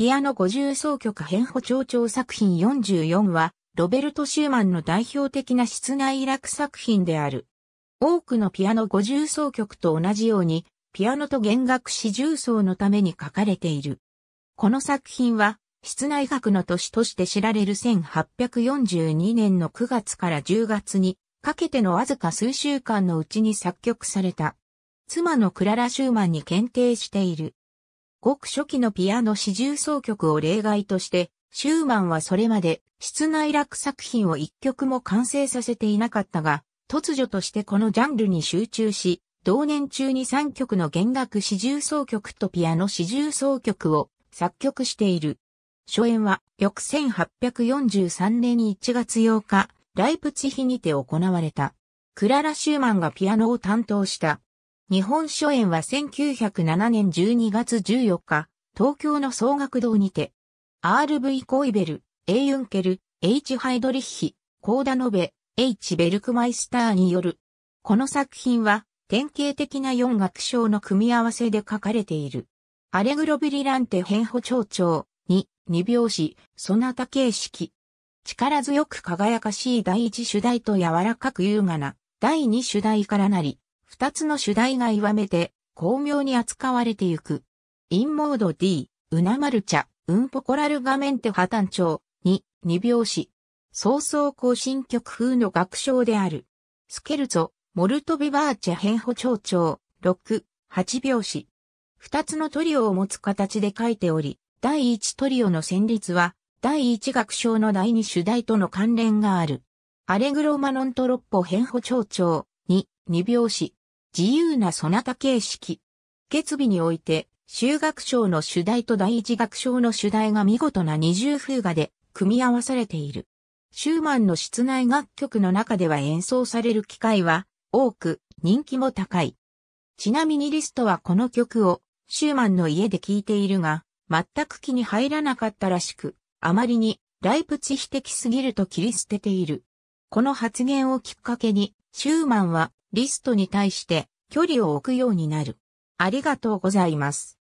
ピアノ50奏曲変補長調作品44は、ロベルト・シューマンの代表的な室内楽作品である。多くのピアノ50奏曲と同じように、ピアノと弦楽四重奏のために書かれている。この作品は、室内楽の年として知られる1842年の9月から10月にかけてのわずか数週間のうちに作曲された。妻のクララ・シューマンに検定している。ごく初期のピアノ四重奏曲を例外として、シューマンはそれまで室内楽作品を一曲も完成させていなかったが、突如としてこのジャンルに集中し、同年中に3曲の弦楽四重奏曲とピアノ四重奏曲を作曲している。初演は翌1843年1月8日、ライプツヒにて行われた。クララ・シューマンがピアノを担当した日本書園は1907年12月14日、東京の総学堂にて、RV コイベル、A ユンケル、H ハイドリッヒ、コーダノベ、H ベルクマイスターによる。この作品は、典型的な四楽章の組み合わせで書かれている。アレグロビリランテ変補長長に、二拍子、そなた形式。力強く輝かしい第一主題と柔らかく優雅な、第二主題からなり、二つの主題が極めて巧妙に扱われてゆく。インモード D、うなまる茶、うんぽこらる画面て破綻調、に、二拍子。早々更新曲風の楽章である。スケルツォ、モルトビバーチェ変歩長調、六、八拍子。二つのトリオを持つ形で書いており、第一トリオの旋律は、第一楽章の第二主題との関連がある。アレグロマノントロッポ変歩長調、に、二拍子。自由なそなた形式。月日において、修学章の主題と第一学章の主題が見事な二重風画で組み合わされている。シューマンの室内楽曲の中では演奏される機会は多く、人気も高い。ちなみにリストはこの曲をシューマンの家で聴いているが、全く気に入らなかったらしく、あまりにライプチヒ的すぎると切り捨てている。この発言をきっかけに、シューマンはリストに対して距離を置くようになる。ありがとうございます。